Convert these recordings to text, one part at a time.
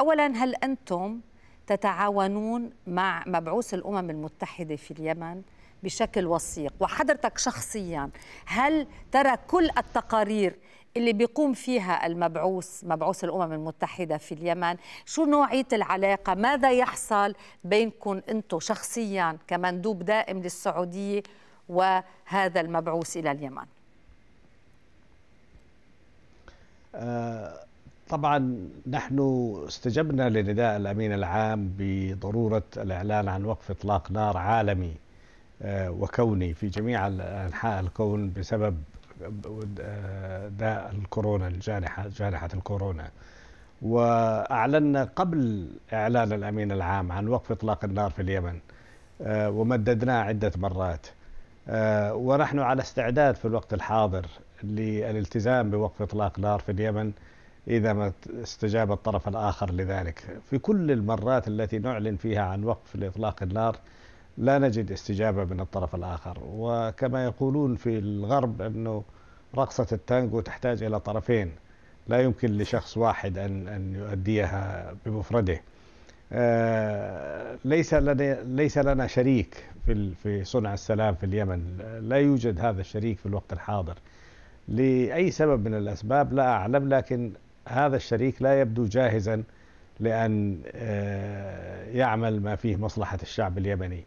اولا هل انتم تتعاونون مع مبعوث الامم المتحده في اليمن بشكل وثيق وحضرتك شخصيا هل ترى كل التقارير اللي بيقوم فيها المبعوث مبعوث الامم المتحده في اليمن شو نوعيه العلاقه ماذا يحصل بينكم انتم شخصيا كمندوب دائم للسعوديه وهذا المبعوث الى اليمن آه طبعا نحن استجبنا لنداء الامين العام بضروره الاعلان عن وقف اطلاق نار عالمي آه، وكوني في جميع انحاء الكون بسبب داء الكورونا الجانحه جانحه الكورونا واعلنا قبل اعلان الامين العام عن وقف اطلاق النار في اليمن آه، ومددناه عده مرات آه، ونحن على استعداد في الوقت الحاضر للالتزام بوقف اطلاق نار في اليمن إذا ما استجاب الطرف الآخر لذلك في كل المرات التي نعلن فيها عن وقف لإطلاق النار لا نجد استجابة من الطرف الآخر وكما يقولون في الغرب أنه رقصة التانجو تحتاج إلى طرفين لا يمكن لشخص واحد أن أن يؤديها بمفرده آه، ليس لنا ليس لنا شريك في في صنع السلام في اليمن لا يوجد هذا الشريك في الوقت الحاضر لأي سبب من الأسباب لا أعلم لكن هذا الشريك لا يبدو جاهزا لأن آه، يعمل ما فيه مصلحة الشعب اليمني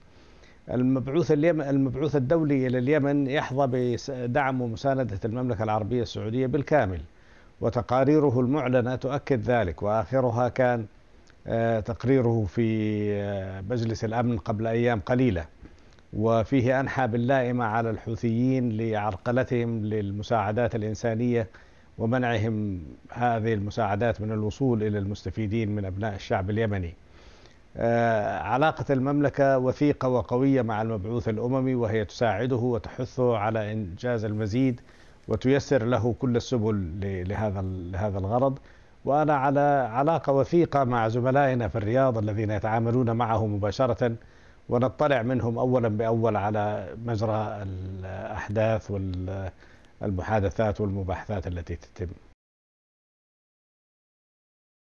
المبعوث اليمن المبعوث الدولي إلى اليمن يحظى بدعم ومساندة المملكة العربية السعودية بالكامل وتقاريره المعلنة تؤكد ذلك وآخرها كان آه، تقريره في آه، مجلس الأمن قبل أيام قليلة وفيه أنحى باللائمة على الحوثيين لعرقلتهم للمساعدات الإنسانية ومنعهم هذه المساعدات من الوصول إلى المستفيدين من أبناء الشعب اليمني آه، علاقة المملكة وثيقة وقوية مع المبعوث الأممي وهي تساعده وتحثه على إنجاز المزيد وتيسر له كل السبل لهذا لهذا الغرض وأنا على علاقة وثيقة مع زملائنا في الرياض الذين يتعاملون معه مباشرة ونطلع منهم أولا بأول على مجرى الأحداث وال المحادثات والمباحثات التي تتم